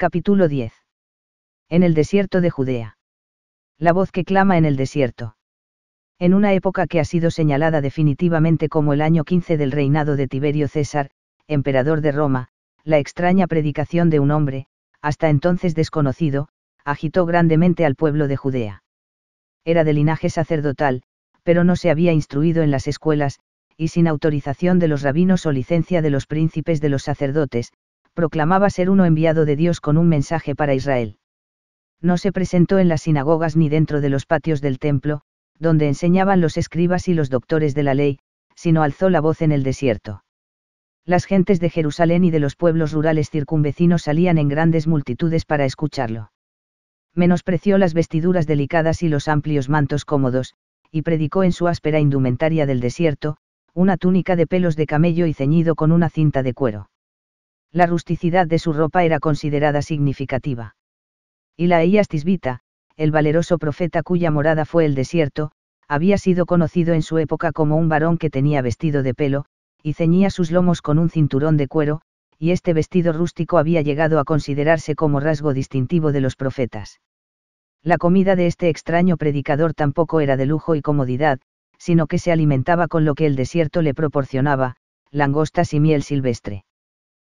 Capítulo 10. En el desierto de Judea. La voz que clama en el desierto. En una época que ha sido señalada definitivamente como el año 15 del reinado de Tiberio César, emperador de Roma, la extraña predicación de un hombre, hasta entonces desconocido, agitó grandemente al pueblo de Judea. Era de linaje sacerdotal, pero no se había instruido en las escuelas, y sin autorización de los rabinos o licencia de los príncipes de los sacerdotes, proclamaba ser uno enviado de Dios con un mensaje para Israel. No se presentó en las sinagogas ni dentro de los patios del templo, donde enseñaban los escribas y los doctores de la ley, sino alzó la voz en el desierto. Las gentes de Jerusalén y de los pueblos rurales circunvecinos salían en grandes multitudes para escucharlo. Menospreció las vestiduras delicadas y los amplios mantos cómodos, y predicó en su áspera indumentaria del desierto, una túnica de pelos de camello y ceñido con una cinta de cuero la rusticidad de su ropa era considerada significativa. Y la Elías Tisbita, el valeroso profeta cuya morada fue el desierto, había sido conocido en su época como un varón que tenía vestido de pelo, y ceñía sus lomos con un cinturón de cuero, y este vestido rústico había llegado a considerarse como rasgo distintivo de los profetas. La comida de este extraño predicador tampoco era de lujo y comodidad, sino que se alimentaba con lo que el desierto le proporcionaba, langostas y miel silvestre.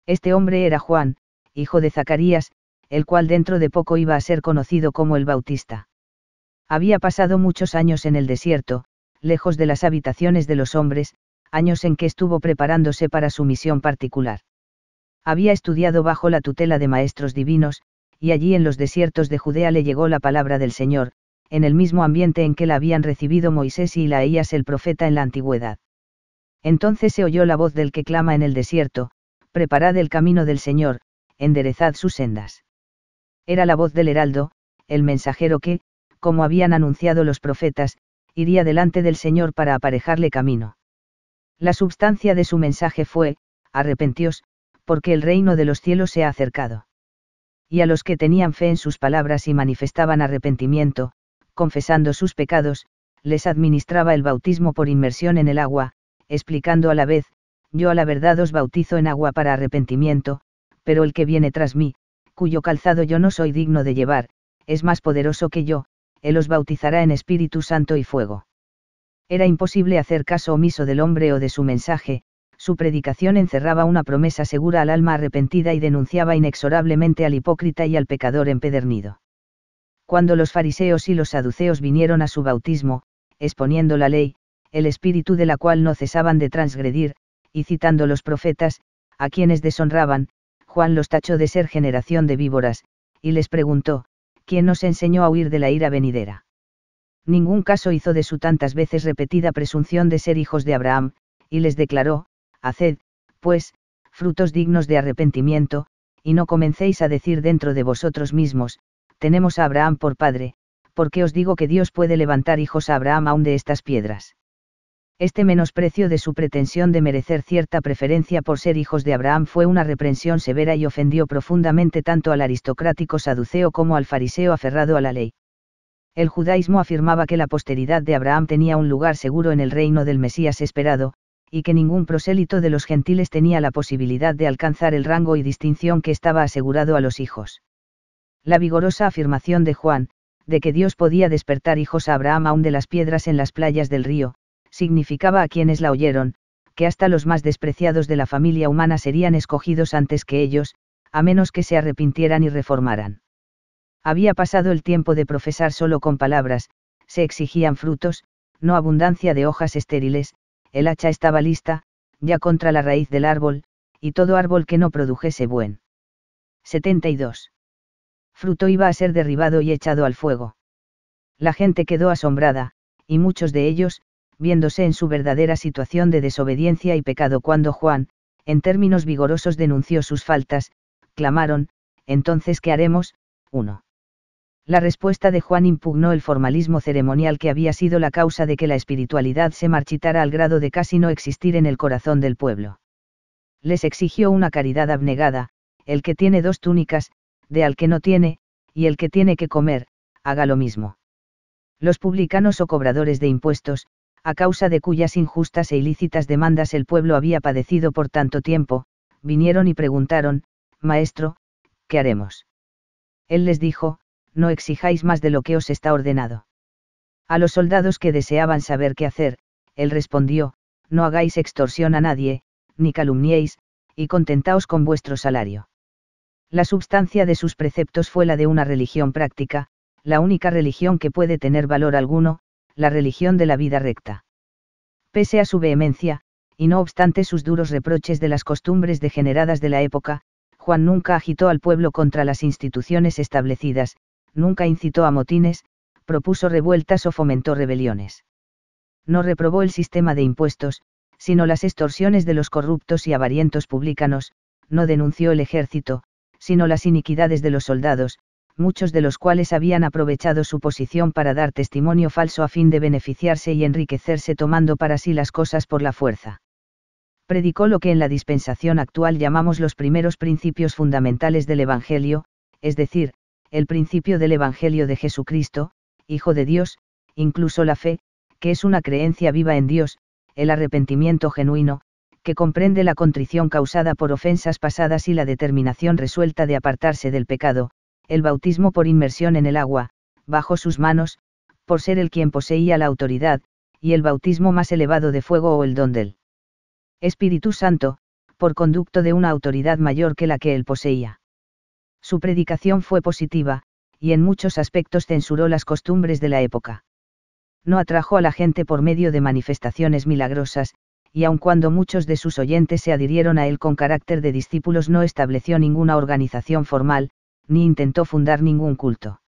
Este hombre era Juan, hijo de Zacarías, el cual dentro de poco iba a ser conocido como el Bautista. Había pasado muchos años en el desierto, lejos de las habitaciones de los hombres, años en que estuvo preparándose para su misión particular. Había estudiado bajo la tutela de maestros divinos, y allí en los desiertos de Judea le llegó la palabra del Señor, en el mismo ambiente en que la habían recibido Moisés y Laías el profeta en la antigüedad. Entonces se oyó la voz del que clama en el desierto, preparad el camino del Señor, enderezad sus sendas. Era la voz del heraldo, el mensajero que, como habían anunciado los profetas, iría delante del Señor para aparejarle camino. La substancia de su mensaje fue, arrepentíos, porque el reino de los cielos se ha acercado. Y a los que tenían fe en sus palabras y manifestaban arrepentimiento, confesando sus pecados, les administraba el bautismo por inmersión en el agua, explicando a la vez, yo a la verdad os bautizo en agua para arrepentimiento, pero el que viene tras mí, cuyo calzado yo no soy digno de llevar, es más poderoso que yo, él os bautizará en Espíritu Santo y fuego. Era imposible hacer caso omiso del hombre o de su mensaje, su predicación encerraba una promesa segura al alma arrepentida y denunciaba inexorablemente al hipócrita y al pecador empedernido. Cuando los fariseos y los saduceos vinieron a su bautismo, exponiendo la ley, el espíritu de la cual no cesaban de transgredir, y citando los profetas, a quienes deshonraban, Juan los tachó de ser generación de víboras, y les preguntó, ¿quién nos enseñó a huir de la ira venidera? Ningún caso hizo de su tantas veces repetida presunción de ser hijos de Abraham, y les declaró, Haced, pues, frutos dignos de arrepentimiento, y no comencéis a decir dentro de vosotros mismos, tenemos a Abraham por padre, porque os digo que Dios puede levantar hijos a Abraham aún de estas piedras. Este menosprecio de su pretensión de merecer cierta preferencia por ser hijos de Abraham fue una reprensión severa y ofendió profundamente tanto al aristocrático saduceo como al fariseo aferrado a la ley. El judaísmo afirmaba que la posteridad de Abraham tenía un lugar seguro en el reino del Mesías esperado, y que ningún prosélito de los gentiles tenía la posibilidad de alcanzar el rango y distinción que estaba asegurado a los hijos. La vigorosa afirmación de Juan, de que Dios podía despertar hijos a Abraham aún de las piedras en las playas del río, significaba a quienes la oyeron, que hasta los más despreciados de la familia humana serían escogidos antes que ellos, a menos que se arrepintieran y reformaran. Había pasado el tiempo de profesar solo con palabras, se exigían frutos, no abundancia de hojas estériles, el hacha estaba lista, ya contra la raíz del árbol, y todo árbol que no produjese buen. 72. Fruto iba a ser derribado y echado al fuego. La gente quedó asombrada, y muchos de ellos, viéndose en su verdadera situación de desobediencia y pecado cuando Juan, en términos vigorosos denunció sus faltas, clamaron, entonces ¿qué haremos? Uno. La respuesta de Juan impugnó el formalismo ceremonial que había sido la causa de que la espiritualidad se marchitara al grado de casi no existir en el corazón del pueblo. Les exigió una caridad abnegada, el que tiene dos túnicas, de al que no tiene, y el que tiene que comer, haga lo mismo. Los publicanos o cobradores de impuestos, a causa de cuyas injustas e ilícitas demandas el pueblo había padecido por tanto tiempo, vinieron y preguntaron, Maestro, ¿qué haremos? Él les dijo, No exijáis más de lo que os está ordenado. A los soldados que deseaban saber qué hacer, él respondió, No hagáis extorsión a nadie, ni calumniéis, y contentaos con vuestro salario. La substancia de sus preceptos fue la de una religión práctica, la única religión que puede tener valor alguno, la religión de la vida recta. Pese a su vehemencia, y no obstante sus duros reproches de las costumbres degeneradas de la época, Juan nunca agitó al pueblo contra las instituciones establecidas, nunca incitó a motines, propuso revueltas o fomentó rebeliones. No reprobó el sistema de impuestos, sino las extorsiones de los corruptos y avarientos publicanos, no denunció el ejército, sino las iniquidades de los soldados, muchos de los cuales habían aprovechado su posición para dar testimonio falso a fin de beneficiarse y enriquecerse tomando para sí las cosas por la fuerza. Predicó lo que en la dispensación actual llamamos los primeros principios fundamentales del Evangelio, es decir, el principio del Evangelio de Jesucristo, Hijo de Dios, incluso la fe, que es una creencia viva en Dios, el arrepentimiento genuino, que comprende la contrición causada por ofensas pasadas y la determinación resuelta de apartarse del pecado, el bautismo por inmersión en el agua, bajo sus manos, por ser el quien poseía la autoridad, y el bautismo más elevado de fuego o el don del Espíritu Santo, por conducto de una autoridad mayor que la que él poseía. Su predicación fue positiva, y en muchos aspectos censuró las costumbres de la época. No atrajo a la gente por medio de manifestaciones milagrosas, y aun cuando muchos de sus oyentes se adhirieron a él con carácter de discípulos no estableció ninguna organización formal, ni intentó fundar ningún culto.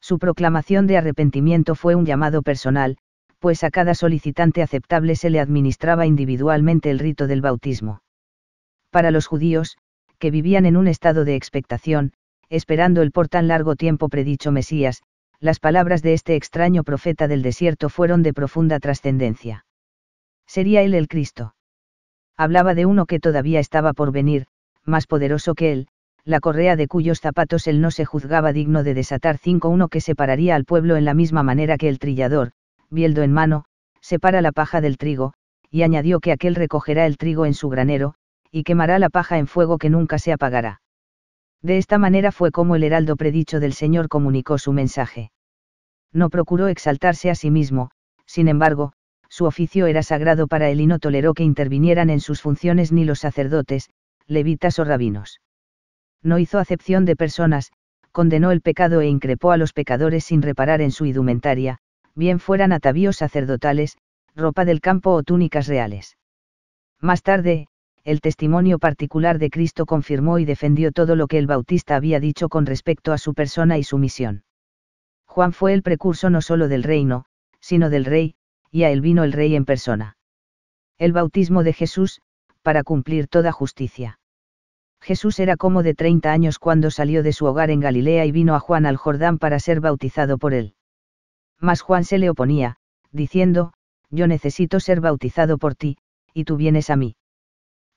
Su proclamación de arrepentimiento fue un llamado personal, pues a cada solicitante aceptable se le administraba individualmente el rito del bautismo. Para los judíos, que vivían en un estado de expectación, esperando el por tan largo tiempo predicho Mesías, las palabras de este extraño profeta del desierto fueron de profunda trascendencia. Sería él el Cristo. Hablaba de uno que todavía estaba por venir, más poderoso que él, la correa de cuyos zapatos él no se juzgaba digno de desatar cinco 1 que separaría al pueblo en la misma manera que el trillador, bieldo en mano, separa la paja del trigo, y añadió que aquel recogerá el trigo en su granero, y quemará la paja en fuego que nunca se apagará. De esta manera fue como el heraldo predicho del Señor comunicó su mensaje. No procuró exaltarse a sí mismo, sin embargo, su oficio era sagrado para él y no toleró que intervinieran en sus funciones ni los sacerdotes, levitas o rabinos no hizo acepción de personas, condenó el pecado e increpó a los pecadores sin reparar en su idumentaria, bien fueran atavíos sacerdotales, ropa del campo o túnicas reales. Más tarde, el testimonio particular de Cristo confirmó y defendió todo lo que el Bautista había dicho con respecto a su persona y su misión. Juan fue el precurso no solo del reino, sino del rey, y a él vino el rey en persona. El bautismo de Jesús, para cumplir toda justicia. Jesús era como de 30 años cuando salió de su hogar en Galilea y vino a Juan al Jordán para ser bautizado por él. Mas Juan se le oponía, diciendo, Yo necesito ser bautizado por ti, y tú vienes a mí.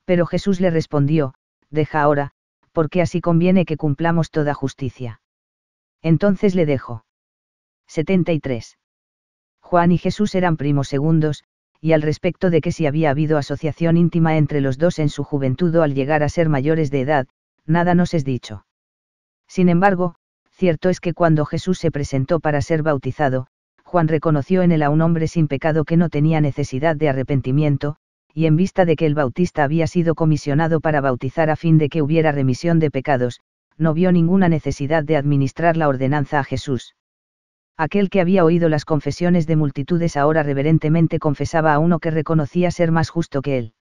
Pero Jesús le respondió, Deja ahora, porque así conviene que cumplamos toda justicia. Entonces le dejó. 73. Juan y Jesús eran primos segundos, y al respecto de que si había habido asociación íntima entre los dos en su juventud o al llegar a ser mayores de edad, nada nos es dicho. Sin embargo, cierto es que cuando Jesús se presentó para ser bautizado, Juan reconoció en él a un hombre sin pecado que no tenía necesidad de arrepentimiento, y en vista de que el bautista había sido comisionado para bautizar a fin de que hubiera remisión de pecados, no vio ninguna necesidad de administrar la ordenanza a Jesús aquel que había oído las confesiones de multitudes ahora reverentemente confesaba a uno que reconocía ser más justo que él.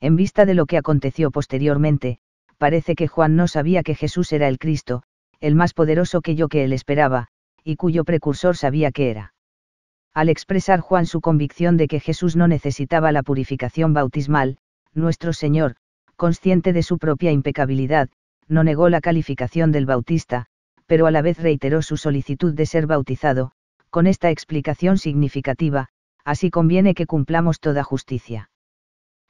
En vista de lo que aconteció posteriormente, parece que Juan no sabía que Jesús era el Cristo, el más poderoso que yo que él esperaba, y cuyo precursor sabía que era. Al expresar Juan su convicción de que Jesús no necesitaba la purificación bautismal, nuestro Señor, consciente de su propia impecabilidad, no negó la calificación del Bautista, pero a la vez reiteró su solicitud de ser bautizado, con esta explicación significativa, así conviene que cumplamos toda justicia.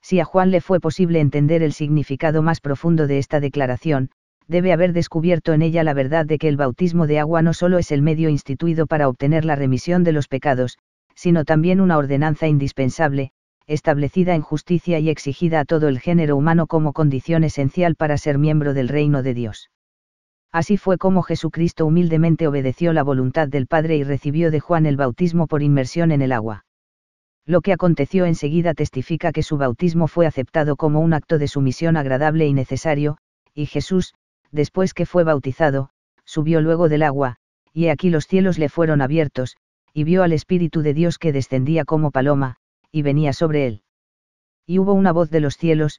Si a Juan le fue posible entender el significado más profundo de esta declaración, debe haber descubierto en ella la verdad de que el bautismo de agua no solo es el medio instituido para obtener la remisión de los pecados, sino también una ordenanza indispensable, establecida en justicia y exigida a todo el género humano como condición esencial para ser miembro del reino de Dios. Así fue como Jesucristo humildemente obedeció la voluntad del Padre y recibió de Juan el bautismo por inmersión en el agua. Lo que aconteció enseguida testifica que su bautismo fue aceptado como un acto de sumisión agradable y necesario, y Jesús, después que fue bautizado, subió luego del agua, y aquí los cielos le fueron abiertos, y vio al Espíritu de Dios que descendía como paloma, y venía sobre él. Y hubo una voz de los cielos,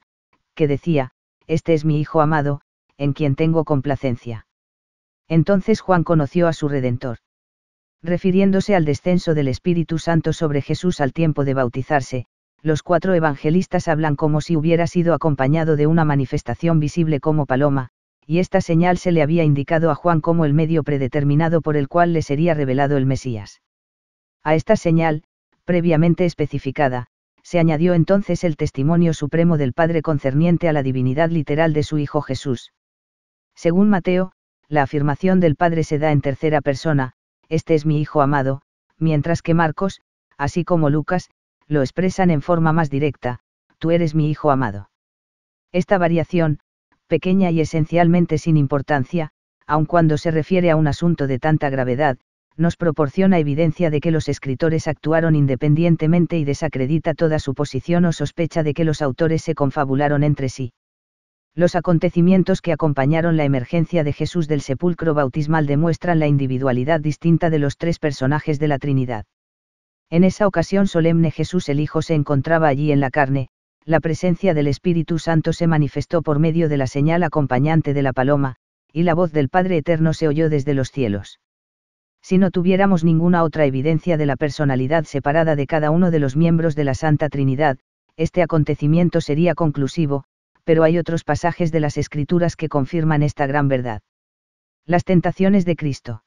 que decía, Este es mi Hijo amado, en quien tengo complacencia. Entonces Juan conoció a su Redentor. Refiriéndose al descenso del Espíritu Santo sobre Jesús al tiempo de bautizarse, los cuatro evangelistas hablan como si hubiera sido acompañado de una manifestación visible como paloma, y esta señal se le había indicado a Juan como el medio predeterminado por el cual le sería revelado el Mesías. A esta señal, previamente especificada, se añadió entonces el testimonio supremo del Padre concerniente a la divinidad literal de su Hijo Jesús. Según Mateo, la afirmación del Padre se da en tercera persona, este es mi Hijo amado, mientras que Marcos, así como Lucas, lo expresan en forma más directa, tú eres mi Hijo amado. Esta variación, pequeña y esencialmente sin importancia, aun cuando se refiere a un asunto de tanta gravedad, nos proporciona evidencia de que los escritores actuaron independientemente y desacredita toda suposición o sospecha de que los autores se confabularon entre sí. Los acontecimientos que acompañaron la emergencia de Jesús del sepulcro bautismal demuestran la individualidad distinta de los tres personajes de la Trinidad. En esa ocasión solemne Jesús el Hijo se encontraba allí en la carne, la presencia del Espíritu Santo se manifestó por medio de la señal acompañante de la paloma, y la voz del Padre Eterno se oyó desde los cielos. Si no tuviéramos ninguna otra evidencia de la personalidad separada de cada uno de los miembros de la Santa Trinidad, este acontecimiento sería conclusivo, pero hay otros pasajes de las Escrituras que confirman esta gran verdad. Las tentaciones de Cristo.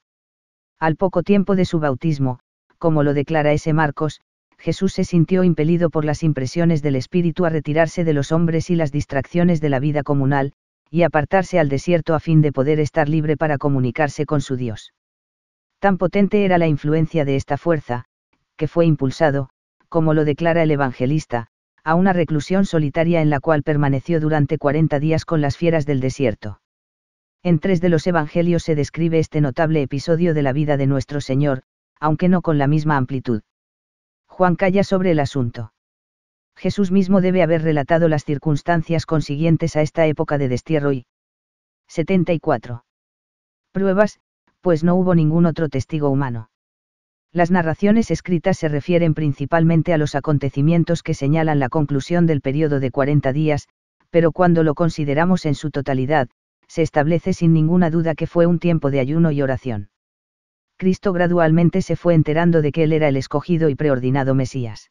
Al poco tiempo de su bautismo, como lo declara ese Marcos, Jesús se sintió impelido por las impresiones del Espíritu a retirarse de los hombres y las distracciones de la vida comunal, y apartarse al desierto a fin de poder estar libre para comunicarse con su Dios. Tan potente era la influencia de esta fuerza, que fue impulsado, como lo declara el evangelista, a una reclusión solitaria en la cual permaneció durante 40 días con las fieras del desierto. En tres de los Evangelios se describe este notable episodio de la vida de nuestro Señor, aunque no con la misma amplitud. Juan calla sobre el asunto. Jesús mismo debe haber relatado las circunstancias consiguientes a esta época de destierro y 74. Pruebas, pues no hubo ningún otro testigo humano. Las narraciones escritas se refieren principalmente a los acontecimientos que señalan la conclusión del periodo de 40 días, pero cuando lo consideramos en su totalidad, se establece sin ninguna duda que fue un tiempo de ayuno y oración. Cristo gradualmente se fue enterando de que Él era el escogido y preordinado Mesías.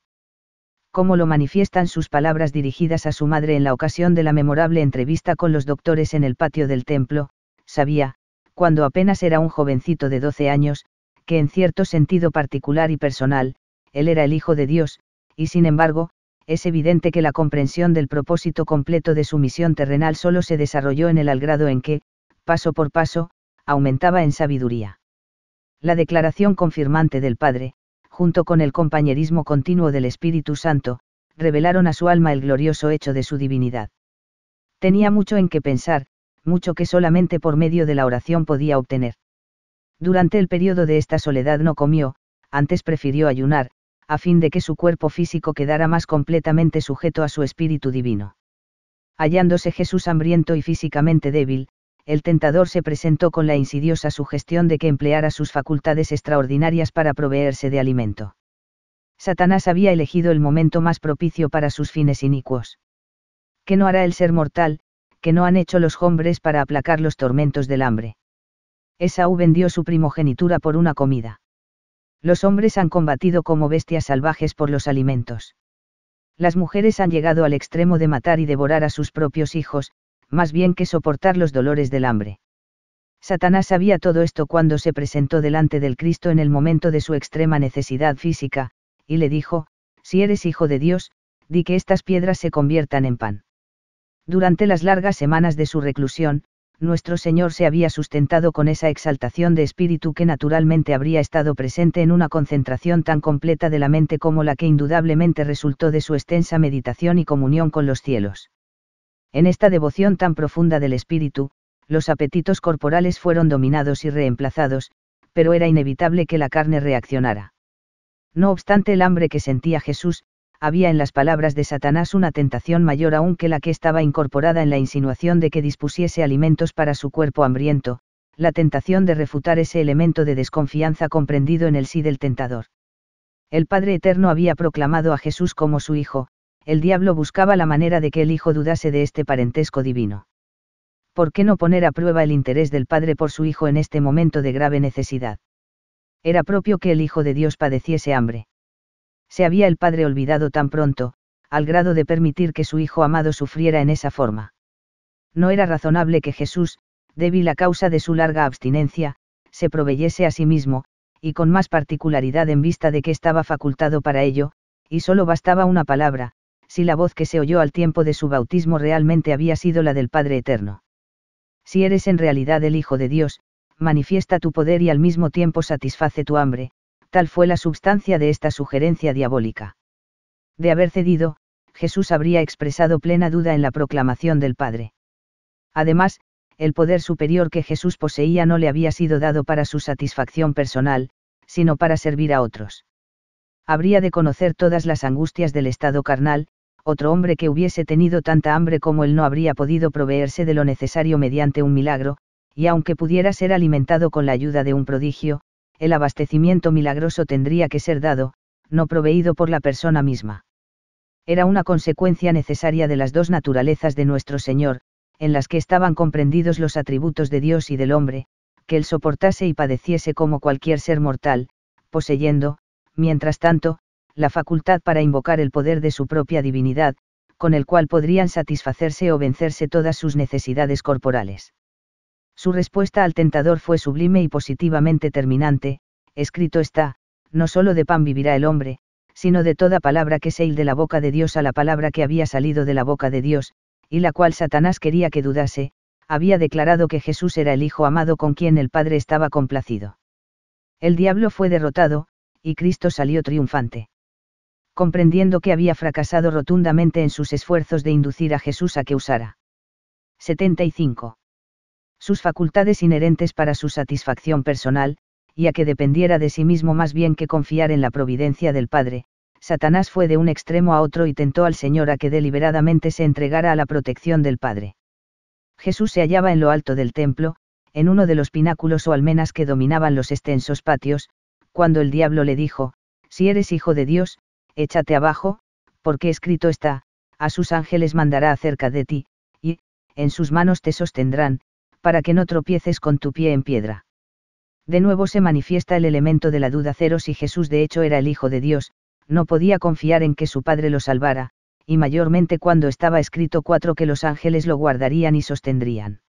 Como lo manifiestan sus palabras dirigidas a su madre en la ocasión de la memorable entrevista con los doctores en el patio del templo, sabía, cuando apenas era un jovencito de 12 años, que en cierto sentido particular y personal, él era el Hijo de Dios, y sin embargo, es evidente que la comprensión del propósito completo de su misión terrenal solo se desarrolló en el al grado en que, paso por paso, aumentaba en sabiduría. La declaración confirmante del Padre, junto con el compañerismo continuo del Espíritu Santo, revelaron a su alma el glorioso hecho de su divinidad. Tenía mucho en qué pensar, mucho que solamente por medio de la oración podía obtener. Durante el periodo de esta soledad no comió, antes prefirió ayunar, a fin de que su cuerpo físico quedara más completamente sujeto a su espíritu divino. Hallándose Jesús hambriento y físicamente débil, el tentador se presentó con la insidiosa sugestión de que empleara sus facultades extraordinarias para proveerse de alimento. Satanás había elegido el momento más propicio para sus fines inicuos. ¿Qué no hará el ser mortal, que no han hecho los hombres para aplacar los tormentos del hambre? Esaú vendió su primogenitura por una comida. Los hombres han combatido como bestias salvajes por los alimentos. Las mujeres han llegado al extremo de matar y devorar a sus propios hijos, más bien que soportar los dolores del hambre. Satanás sabía todo esto cuando se presentó delante del Cristo en el momento de su extrema necesidad física, y le dijo, Si eres hijo de Dios, di que estas piedras se conviertan en pan. Durante las largas semanas de su reclusión, nuestro Señor se había sustentado con esa exaltación de espíritu que naturalmente habría estado presente en una concentración tan completa de la mente como la que indudablemente resultó de su extensa meditación y comunión con los cielos. En esta devoción tan profunda del espíritu, los apetitos corporales fueron dominados y reemplazados, pero era inevitable que la carne reaccionara. No obstante el hambre que sentía Jesús, había en las palabras de Satanás una tentación mayor aún que la que estaba incorporada en la insinuación de que dispusiese alimentos para su cuerpo hambriento, la tentación de refutar ese elemento de desconfianza comprendido en el sí del tentador. El Padre Eterno había proclamado a Jesús como su Hijo, el diablo buscaba la manera de que el Hijo dudase de este parentesco divino. ¿Por qué no poner a prueba el interés del Padre por su Hijo en este momento de grave necesidad? Era propio que el Hijo de Dios padeciese hambre se había el padre olvidado tan pronto, al grado de permitir que su hijo amado sufriera en esa forma. No era razonable que Jesús, débil a causa de su larga abstinencia, se proveyese a sí mismo, y con más particularidad en vista de que estaba facultado para ello, y solo bastaba una palabra, si la voz que se oyó al tiempo de su bautismo realmente había sido la del Padre Eterno. Si eres en realidad el Hijo de Dios, manifiesta tu poder y al mismo tiempo satisface tu hambre, tal fue la substancia de esta sugerencia diabólica. De haber cedido, Jesús habría expresado plena duda en la proclamación del Padre. Además, el poder superior que Jesús poseía no le había sido dado para su satisfacción personal, sino para servir a otros. Habría de conocer todas las angustias del estado carnal, otro hombre que hubiese tenido tanta hambre como él no habría podido proveerse de lo necesario mediante un milagro, y aunque pudiera ser alimentado con la ayuda de un prodigio, el abastecimiento milagroso tendría que ser dado, no proveído por la persona misma. Era una consecuencia necesaria de las dos naturalezas de nuestro Señor, en las que estaban comprendidos los atributos de Dios y del hombre, que él soportase y padeciese como cualquier ser mortal, poseyendo, mientras tanto, la facultad para invocar el poder de su propia divinidad, con el cual podrían satisfacerse o vencerse todas sus necesidades corporales. Su respuesta al tentador fue sublime y positivamente terminante, escrito está, no solo de pan vivirá el hombre, sino de toda palabra que se de la boca de Dios a la palabra que había salido de la boca de Dios, y la cual Satanás quería que dudase, había declarado que Jesús era el Hijo amado con quien el Padre estaba complacido. El diablo fue derrotado, y Cristo salió triunfante. Comprendiendo que había fracasado rotundamente en sus esfuerzos de inducir a Jesús a que usara. 75 sus facultades inherentes para su satisfacción personal, y a que dependiera de sí mismo más bien que confiar en la providencia del Padre, Satanás fue de un extremo a otro y tentó al Señor a que deliberadamente se entregara a la protección del Padre. Jesús se hallaba en lo alto del templo, en uno de los pináculos o almenas que dominaban los extensos patios, cuando el diablo le dijo, Si eres hijo de Dios, échate abajo, porque escrito está, a sus ángeles mandará acerca de ti, y, en sus manos te sostendrán, para que no tropieces con tu pie en piedra. De nuevo se manifiesta el elemento de la duda cero si Jesús de hecho era el Hijo de Dios, no podía confiar en que su Padre lo salvara, y mayormente cuando estaba escrito cuatro que los ángeles lo guardarían y sostendrían.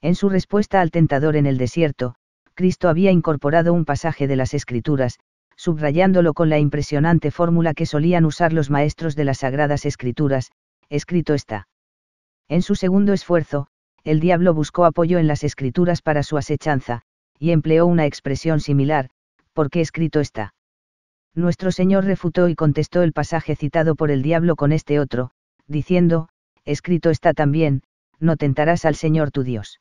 En su respuesta al tentador en el desierto, Cristo había incorporado un pasaje de las Escrituras, subrayándolo con la impresionante fórmula que solían usar los maestros de las Sagradas Escrituras, escrito está. En su segundo esfuerzo, el diablo buscó apoyo en las escrituras para su asechanza, y empleó una expresión similar, ¿por qué escrito está. Nuestro Señor refutó y contestó el pasaje citado por el diablo con este otro, diciendo, escrito está también, no tentarás al Señor tu Dios.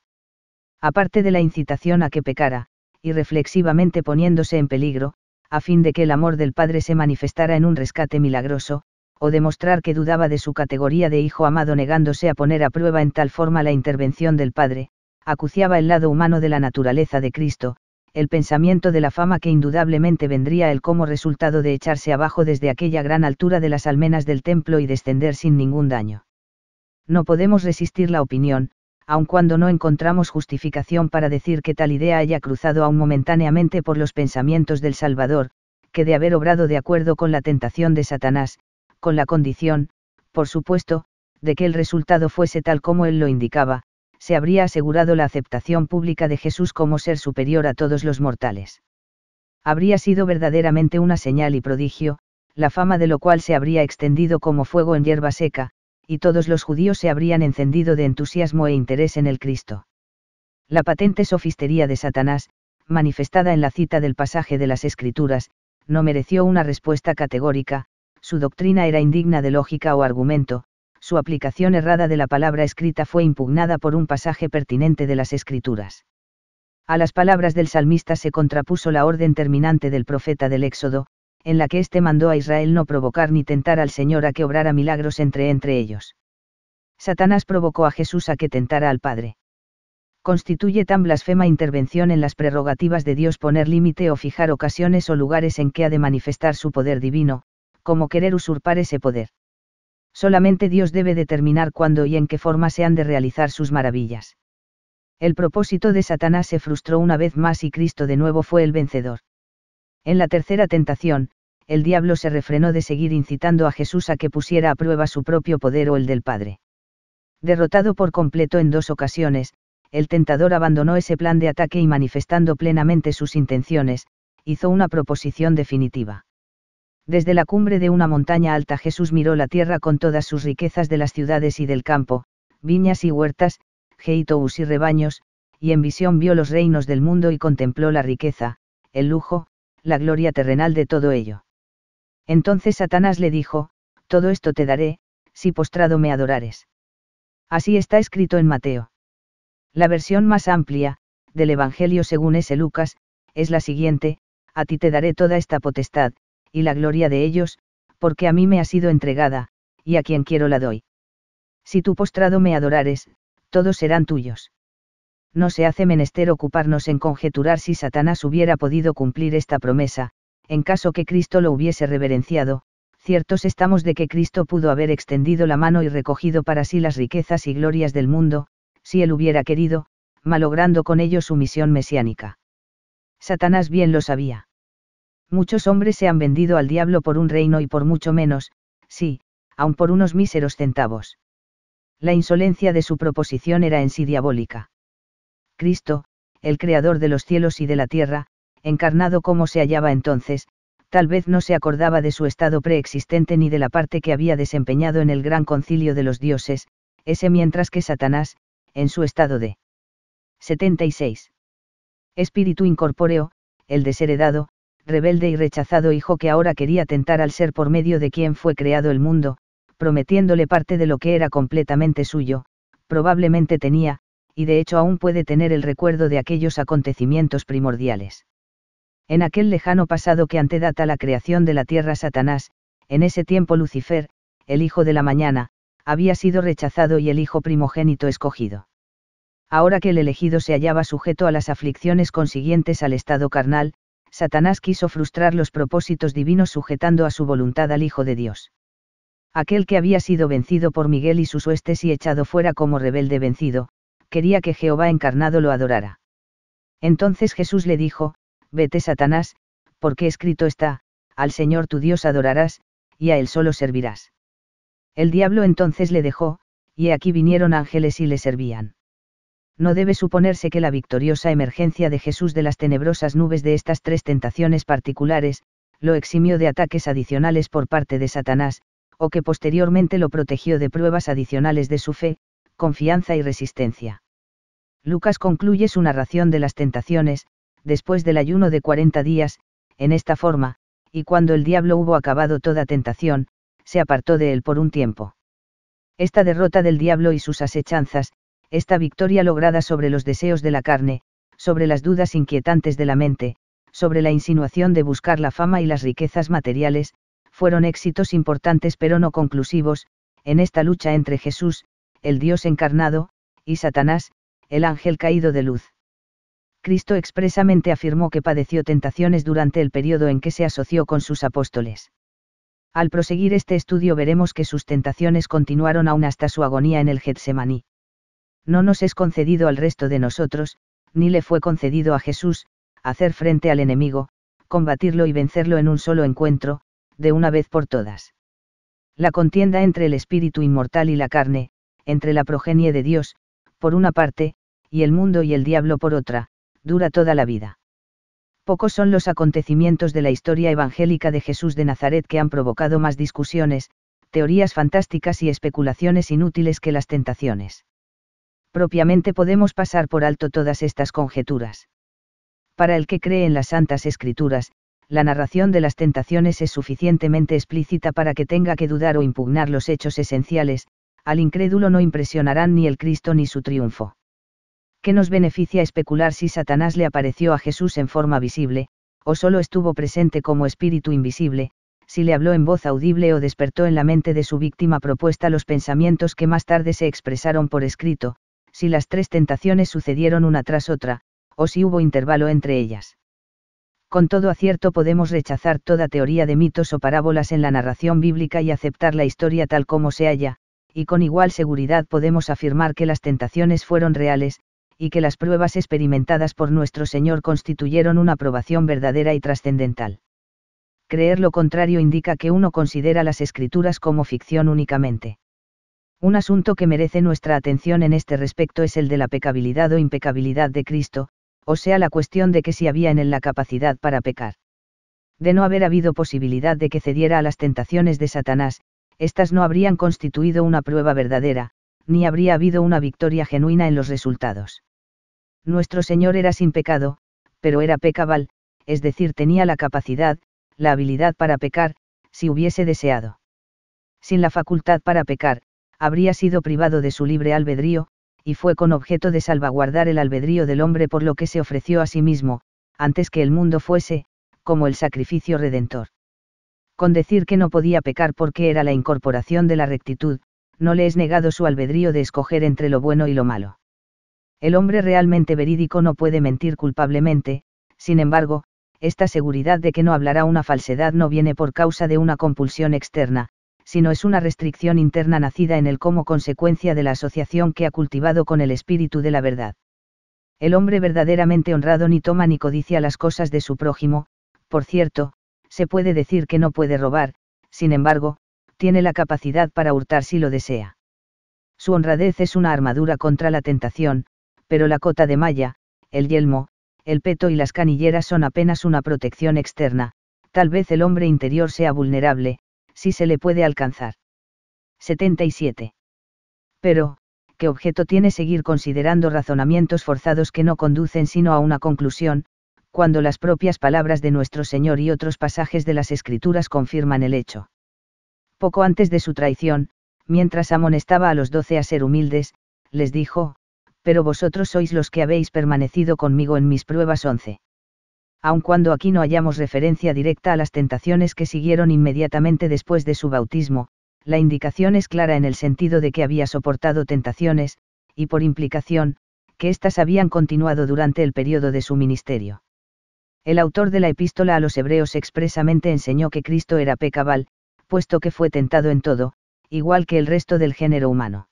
Aparte de la incitación a que pecara, y reflexivamente poniéndose en peligro, a fin de que el amor del Padre se manifestara en un rescate milagroso, o demostrar que dudaba de su categoría de hijo amado negándose a poner a prueba en tal forma la intervención del Padre, acuciaba el lado humano de la naturaleza de Cristo, el pensamiento de la fama que indudablemente vendría el como resultado de echarse abajo desde aquella gran altura de las almenas del templo y descender sin ningún daño. No podemos resistir la opinión, aun cuando no encontramos justificación para decir que tal idea haya cruzado aún momentáneamente por los pensamientos del Salvador, que de haber obrado de acuerdo con la tentación de Satanás, con la condición, por supuesto, de que el resultado fuese tal como él lo indicaba, se habría asegurado la aceptación pública de Jesús como ser superior a todos los mortales. Habría sido verdaderamente una señal y prodigio, la fama de lo cual se habría extendido como fuego en hierba seca, y todos los judíos se habrían encendido de entusiasmo e interés en el Cristo. La patente sofistería de Satanás, manifestada en la cita del pasaje de las Escrituras, no mereció una respuesta categórica, su doctrina era indigna de lógica o argumento, su aplicación errada de la palabra escrita fue impugnada por un pasaje pertinente de las Escrituras. A las palabras del salmista se contrapuso la orden terminante del profeta del Éxodo, en la que éste mandó a Israel no provocar ni tentar al Señor a que obrara milagros entre entre ellos. Satanás provocó a Jesús a que tentara al Padre. Constituye tan blasfema intervención en las prerrogativas de Dios poner límite o fijar ocasiones o lugares en que ha de manifestar su poder divino, como querer usurpar ese poder. Solamente Dios debe determinar cuándo y en qué forma se han de realizar sus maravillas. El propósito de Satanás se frustró una vez más y Cristo de nuevo fue el vencedor. En la tercera tentación, el diablo se refrenó de seguir incitando a Jesús a que pusiera a prueba su propio poder o el del Padre. Derrotado por completo en dos ocasiones, el tentador abandonó ese plan de ataque y manifestando plenamente sus intenciones, hizo una proposición definitiva. Desde la cumbre de una montaña alta Jesús miró la tierra con todas sus riquezas de las ciudades y del campo, viñas y huertas, geitous y rebaños, y en visión vio los reinos del mundo y contempló la riqueza, el lujo, la gloria terrenal de todo ello. Entonces Satanás le dijo, Todo esto te daré, si postrado me adorares. Así está escrito en Mateo. La versión más amplia, del Evangelio según ese Lucas, es la siguiente, A ti te daré toda esta potestad, y la gloria de ellos, porque a mí me ha sido entregada, y a quien quiero la doy. Si tú postrado me adorares, todos serán tuyos. No se hace menester ocuparnos en conjeturar si Satanás hubiera podido cumplir esta promesa, en caso que Cristo lo hubiese reverenciado, ciertos estamos de que Cristo pudo haber extendido la mano y recogido para sí las riquezas y glorias del mundo, si él hubiera querido, malogrando con ello su misión mesiánica. Satanás bien lo sabía. Muchos hombres se han vendido al diablo por un reino y por mucho menos, sí, aun por unos míseros centavos. La insolencia de su proposición era en sí diabólica. Cristo, el Creador de los cielos y de la tierra, encarnado como se hallaba entonces, tal vez no se acordaba de su estado preexistente ni de la parte que había desempeñado en el gran concilio de los dioses, ese mientras que Satanás, en su estado de 76. Espíritu incorpóreo, el desheredado, rebelde y rechazado hijo que ahora quería tentar al ser por medio de quien fue creado el mundo, prometiéndole parte de lo que era completamente suyo, probablemente tenía, y de hecho aún puede tener el recuerdo de aquellos acontecimientos primordiales. En aquel lejano pasado que antedata la creación de la tierra Satanás, en ese tiempo Lucifer, el hijo de la mañana, había sido rechazado y el hijo primogénito escogido. Ahora que el elegido se hallaba sujeto a las aflicciones consiguientes al estado carnal, Satanás quiso frustrar los propósitos divinos sujetando a su voluntad al Hijo de Dios. Aquel que había sido vencido por Miguel y sus huestes y echado fuera como rebelde vencido, quería que Jehová encarnado lo adorara. Entonces Jesús le dijo, Vete Satanás, porque escrito está, al Señor tu Dios adorarás, y a Él solo servirás. El diablo entonces le dejó, y aquí vinieron ángeles y le servían no debe suponerse que la victoriosa emergencia de Jesús de las tenebrosas nubes de estas tres tentaciones particulares, lo eximió de ataques adicionales por parte de Satanás, o que posteriormente lo protegió de pruebas adicionales de su fe, confianza y resistencia. Lucas concluye su narración de las tentaciones, después del ayuno de cuarenta días, en esta forma, y cuando el diablo hubo acabado toda tentación, se apartó de él por un tiempo. Esta derrota del diablo y sus asechanzas, esta victoria lograda sobre los deseos de la carne, sobre las dudas inquietantes de la mente, sobre la insinuación de buscar la fama y las riquezas materiales, fueron éxitos importantes pero no conclusivos, en esta lucha entre Jesús, el Dios encarnado, y Satanás, el ángel caído de luz. Cristo expresamente afirmó que padeció tentaciones durante el periodo en que se asoció con sus apóstoles. Al proseguir este estudio veremos que sus tentaciones continuaron aún hasta su agonía en el Getsemaní no nos es concedido al resto de nosotros, ni le fue concedido a Jesús, hacer frente al enemigo, combatirlo y vencerlo en un solo encuentro, de una vez por todas. La contienda entre el espíritu inmortal y la carne, entre la progenie de Dios, por una parte, y el mundo y el diablo por otra, dura toda la vida. Pocos son los acontecimientos de la historia evangélica de Jesús de Nazaret que han provocado más discusiones, teorías fantásticas y especulaciones inútiles que las tentaciones propiamente podemos pasar por alto todas estas conjeturas. Para el que cree en las Santas Escrituras, la narración de las tentaciones es suficientemente explícita para que tenga que dudar o impugnar los hechos esenciales, al incrédulo no impresionarán ni el Cristo ni su triunfo. ¿Qué nos beneficia especular si Satanás le apareció a Jesús en forma visible, o solo estuvo presente como espíritu invisible, si le habló en voz audible o despertó en la mente de su víctima propuesta los pensamientos que más tarde se expresaron por escrito, si las tres tentaciones sucedieron una tras otra, o si hubo intervalo entre ellas. Con todo acierto podemos rechazar toda teoría de mitos o parábolas en la narración bíblica y aceptar la historia tal como se halla, y con igual seguridad podemos afirmar que las tentaciones fueron reales, y que las pruebas experimentadas por nuestro Señor constituyeron una aprobación verdadera y trascendental. Creer lo contrario indica que uno considera las escrituras como ficción únicamente. Un asunto que merece nuestra atención en este respecto es el de la pecabilidad o impecabilidad de Cristo, o sea la cuestión de que si había en él la capacidad para pecar. De no haber habido posibilidad de que cediera a las tentaciones de Satanás, éstas no habrían constituido una prueba verdadera, ni habría habido una victoria genuina en los resultados. Nuestro Señor era sin pecado, pero era pecabal, es decir, tenía la capacidad, la habilidad para pecar, si hubiese deseado. Sin la facultad para pecar, habría sido privado de su libre albedrío, y fue con objeto de salvaguardar el albedrío del hombre por lo que se ofreció a sí mismo, antes que el mundo fuese, como el sacrificio redentor. Con decir que no podía pecar porque era la incorporación de la rectitud, no le es negado su albedrío de escoger entre lo bueno y lo malo. El hombre realmente verídico no puede mentir culpablemente, sin embargo, esta seguridad de que no hablará una falsedad no viene por causa de una compulsión externa, sino es una restricción interna nacida en él como consecuencia de la asociación que ha cultivado con el espíritu de la verdad. El hombre verdaderamente honrado ni toma ni codicia las cosas de su prójimo, por cierto, se puede decir que no puede robar, sin embargo, tiene la capacidad para hurtar si lo desea. Su honradez es una armadura contra la tentación, pero la cota de malla, el yelmo, el peto y las canilleras son apenas una protección externa, tal vez el hombre interior sea vulnerable, si se le puede alcanzar. 77. Pero, ¿qué objeto tiene seguir considerando razonamientos forzados que no conducen sino a una conclusión, cuando las propias palabras de nuestro Señor y otros pasajes de las Escrituras confirman el hecho? Poco antes de su traición, mientras estaba a los doce a ser humildes, les dijo, pero vosotros sois los que habéis permanecido conmigo en mis pruebas once aun cuando aquí no hallamos referencia directa a las tentaciones que siguieron inmediatamente después de su bautismo, la indicación es clara en el sentido de que había soportado tentaciones, y por implicación, que éstas habían continuado durante el periodo de su ministerio. El autor de la epístola a los hebreos expresamente enseñó que Cristo era pecabal, puesto que fue tentado en todo, igual que el resto del género humano.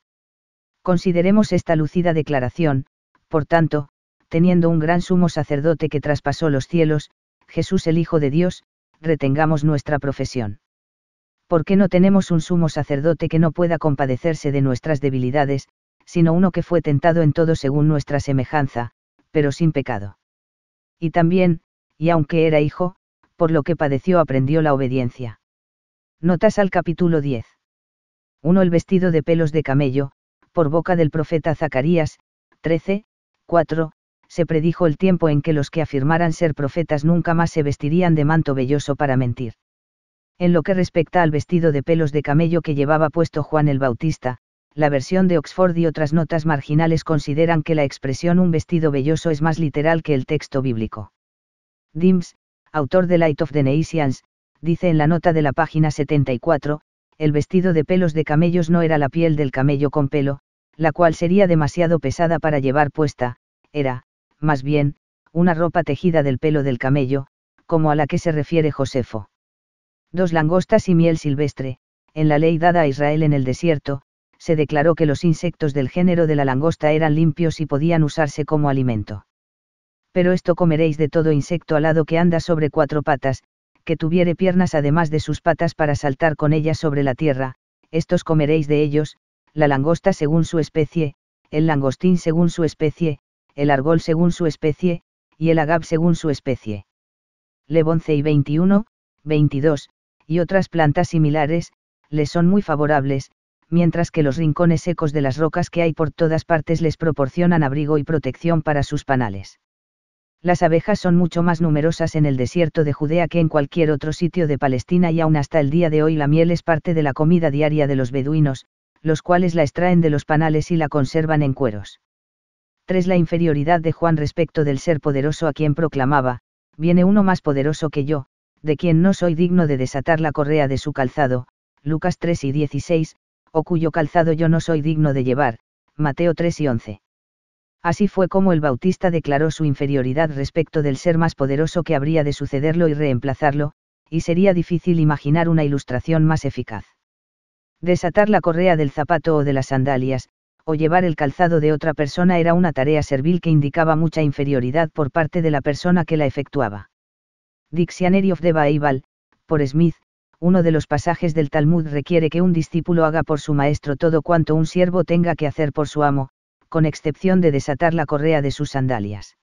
Consideremos esta lucida declaración, por tanto, teniendo un gran sumo sacerdote que traspasó los cielos, Jesús el Hijo de Dios, retengamos nuestra profesión. ¿Por qué no tenemos un sumo sacerdote que no pueda compadecerse de nuestras debilidades, sino uno que fue tentado en todo según nuestra semejanza, pero sin pecado? Y también, y aunque era hijo, por lo que padeció aprendió la obediencia. Notas al capítulo 10. 1. El vestido de pelos de camello, por boca del profeta Zacarías, 13, 4, se predijo el tiempo en que los que afirmaran ser profetas nunca más se vestirían de manto velloso para mentir. En lo que respecta al vestido de pelos de camello que llevaba puesto Juan el Bautista, la versión de Oxford y otras notas marginales consideran que la expresión un vestido velloso es más literal que el texto bíblico. Dims, autor de Light of the Nations, dice en la nota de la página 74, el vestido de pelos de camellos no era la piel del camello con pelo, la cual sería demasiado pesada para llevar puesta, era, más bien, una ropa tejida del pelo del camello, como a la que se refiere Josefo. Dos langostas y miel silvestre, en la ley dada a Israel en el desierto, se declaró que los insectos del género de la langosta eran limpios y podían usarse como alimento. Pero esto comeréis de todo insecto alado que anda sobre cuatro patas, que tuviere piernas además de sus patas para saltar con ellas sobre la tierra, estos comeréis de ellos, la langosta según su especie, el langostín según su especie, el argol según su especie, y el agab según su especie. Levonce y 21, 22, y otras plantas similares, les son muy favorables, mientras que los rincones secos de las rocas que hay por todas partes les proporcionan abrigo y protección para sus panales. Las abejas son mucho más numerosas en el desierto de Judea que en cualquier otro sitio de Palestina y aún hasta el día de hoy la miel es parte de la comida diaria de los beduinos, los cuales la extraen de los panales y la conservan en cueros es La inferioridad de Juan respecto del ser poderoso a quien proclamaba, viene uno más poderoso que yo, de quien no soy digno de desatar la correa de su calzado, Lucas 3 y 16, o cuyo calzado yo no soy digno de llevar, Mateo 3 y 11. Así fue como el Bautista declaró su inferioridad respecto del ser más poderoso que habría de sucederlo y reemplazarlo, y sería difícil imaginar una ilustración más eficaz. Desatar la correa del zapato o de las sandalias, o llevar el calzado de otra persona era una tarea servil que indicaba mucha inferioridad por parte de la persona que la efectuaba. Dictionary of the por Smith, uno de los pasajes del Talmud requiere que un discípulo haga por su maestro todo cuanto un siervo tenga que hacer por su amo, con excepción de desatar la correa de sus sandalias.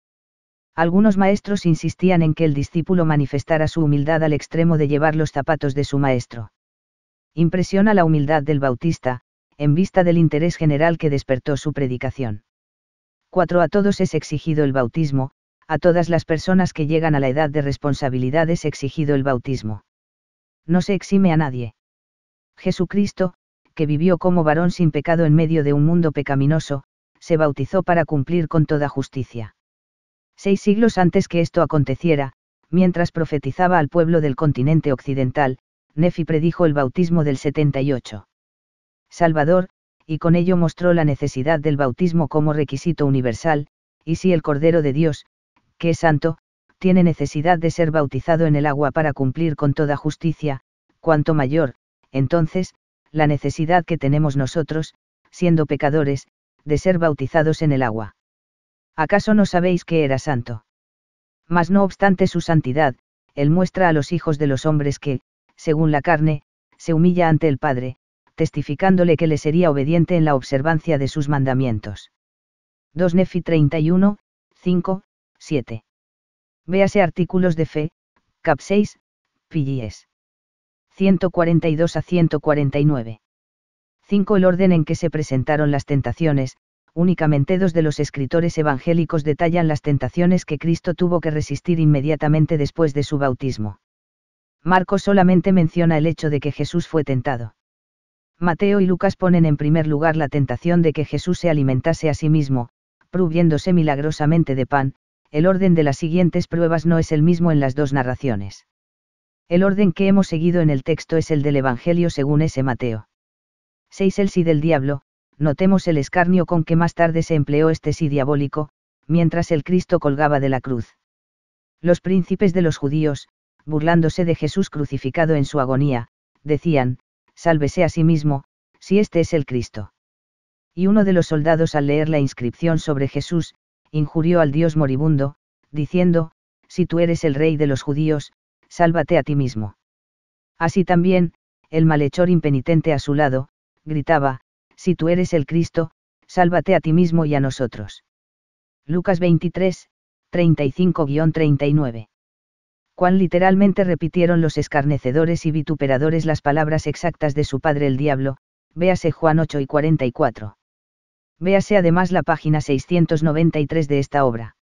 Algunos maestros insistían en que el discípulo manifestara su humildad al extremo de llevar los zapatos de su maestro. Impresiona la humildad del Bautista, en vista del interés general que despertó su predicación. 4. A todos es exigido el bautismo, a todas las personas que llegan a la edad de responsabilidad es exigido el bautismo. No se exime a nadie. Jesucristo, que vivió como varón sin pecado en medio de un mundo pecaminoso, se bautizó para cumplir con toda justicia. Seis siglos antes que esto aconteciera, mientras profetizaba al pueblo del continente occidental, Nefi predijo el bautismo del 78. Salvador, y con ello mostró la necesidad del bautismo como requisito universal, y si el Cordero de Dios, que es santo, tiene necesidad de ser bautizado en el agua para cumplir con toda justicia, cuanto mayor, entonces, la necesidad que tenemos nosotros, siendo pecadores, de ser bautizados en el agua. ¿Acaso no sabéis que era santo? Mas no obstante su santidad, él muestra a los hijos de los hombres que, según la carne, se humilla ante el Padre, testificándole que le sería obediente en la observancia de sus mandamientos. 2 Nefi 31, 5, 7. Véase artículos de fe, cap 6, PGS. 142 a 149. 5. El orden en que se presentaron las tentaciones, únicamente dos de los escritores evangélicos detallan las tentaciones que Cristo tuvo que resistir inmediatamente después de su bautismo. Marcos solamente menciona el hecho de que Jesús fue tentado. Mateo y Lucas ponen en primer lugar la tentación de que Jesús se alimentase a sí mismo, pruviéndose milagrosamente de pan, el orden de las siguientes pruebas no es el mismo en las dos narraciones. El orden que hemos seguido en el texto es el del Evangelio según ese Mateo. 6. El sí del diablo, notemos el escarnio con que más tarde se empleó este sí diabólico, mientras el Cristo colgaba de la cruz. Los príncipes de los judíos, burlándose de Jesús crucificado en su agonía, decían, sálvese a sí mismo, si este es el Cristo. Y uno de los soldados al leer la inscripción sobre Jesús, injurió al Dios moribundo, diciendo, si tú eres el rey de los judíos, sálvate a ti mismo. Así también, el malhechor impenitente a su lado, gritaba, si tú eres el Cristo, sálvate a ti mismo y a nosotros. Lucas 23, 35-39 cuán literalmente repitieron los escarnecedores y vituperadores las palabras exactas de su padre el diablo, véase Juan 8 y 44. Véase además la página 693 de esta obra.